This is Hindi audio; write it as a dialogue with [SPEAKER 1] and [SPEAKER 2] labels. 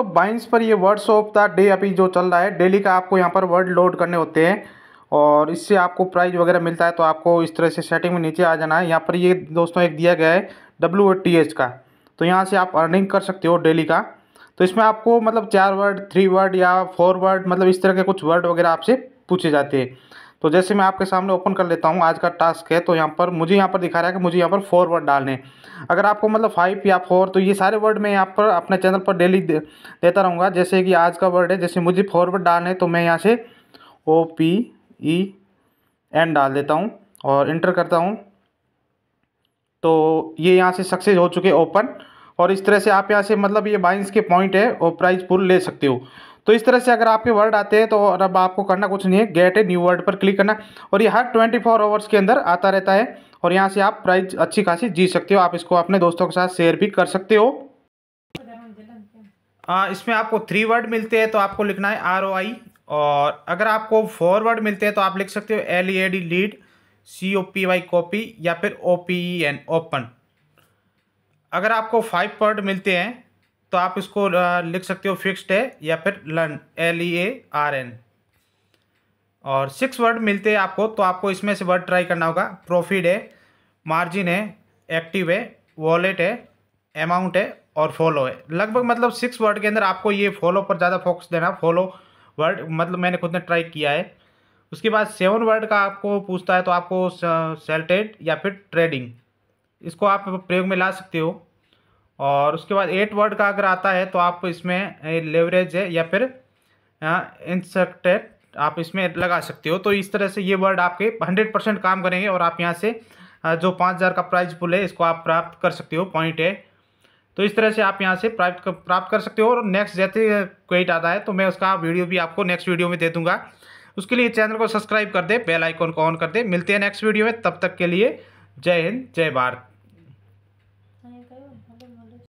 [SPEAKER 1] दोस्तों बाइंस पर ये वर्ड्स ऑफ द डे अभी जो चल रहा है डेली का आपको यहाँ पर वर्ड लोड करने होते हैं और इससे आपको प्राइज वगैरह मिलता है तो आपको इस तरह से सेटिंग में नीचे आ जाना है यहाँ पर ये दोस्तों एक दिया गया है डब्ल्यू टी एच का तो यहाँ से आप अर्निंग कर सकते हो डेली का तो इसमें आपको मतलब चार वर्ड थ्री वर्ड या फोर वर्ड मतलब इस तरह के कुछ वर्ड वगैरह आपसे पूछे जाते हैं तो जैसे मैं आपके सामने ओपन कर लेता हूँ आज का टास्क है तो यहाँ पर मुझे यहाँ पर दिखा रहा है कि मुझे यहाँ पर फोर वर्ड डालने अगर आपको मतलब फाइव या फोर तो ये सारे वर्ड मैं यहाँ पर अपने चैनल पर डेली देता रहूँगा जैसे कि आज का वर्ड है जैसे मुझे फोर वर्ड डालने तो मैं यहाँ से ओ पी ई एन डाल देता हूँ और इंटर करता हूँ तो ये यहाँ से सक्सेस हो चुके ओपन और इस तरह से आप यहाँ से मतलब ये बाइंस के पॉइंट है और प्राइज पूल ले सकते हो तो इस तरह से अगर आपके वर्ड आते हैं तो अब आपको करना कुछ नहीं है गेट ए न्यू वर्ड पर क्लिक करना और ये हर ट्वेंटी फोर आवर्स के अंदर आता रहता है और यहाँ से आप प्राइज अच्छी खासी जीत सकते हो आप इसको अपने दोस्तों के साथ शेयर भी कर सकते हो आ, इसमें आपको थ्री वर्ड मिलते हैं तो आपको लिखना है आर ओ आई और अगर आपको फोर वर्ड मिलते हैं तो आप लिख सकते हो L E A D lead C O P Y copy या फिर O P E N open अगर आपको फाइव वर्ड मिलते हैं तो आप इसको लिख सकते हो फिक्स्ड है या फिर learn L E A R N और सिक्स वर्ड मिलते हैं आपको तो आपको इसमें से वर्ड ट्राई करना होगा प्रॉफिट है मार्जिन है एक्टिव है वॉलेट है अमाउंट है और फॉलो है लगभग मतलब सिक्स वर्ड के अंदर आपको ये फॉलो पर ज़्यादा फोकस देना फॉलो वर्ड मतलब मैंने खुद ने ट्राई किया है उसके बाद सेवन वर्ड का आपको पूछता है तो आपको सेल्टेड या फिर ट्रेडिंग इसको आप प्रयोग में ला सकते हो और उसके बाद एट वर्ड का अगर आता है तो आप इसमें लेवरेज है या फिर इंसेक्टेड हाँ, आप इसमें लगा सकते हो तो इस तरह से ये वर्ड आपके हंड्रेड परसेंट काम करेंगे और आप यहाँ से हाँ, जो पाँच हज़ार का प्राइज पुल है इसको आप प्राप्त कर सकते हो पॉइंट है तो इस तरह से आप यहाँ से प्राप्त प्राप्त कर सकते हो और नेक्स्ट जैसे क्वेट आता है तो मैं उसका वीडियो भी आपको नेक्स्ट वीडियो में दे दूँगा उसके लिए चैनल को सब्सक्राइब कर दे बेल आइकॉन को ऑन कर दे मिलते हैं नेक्स्ट वीडियो में तब तक के लिए जय हिंद जय भारत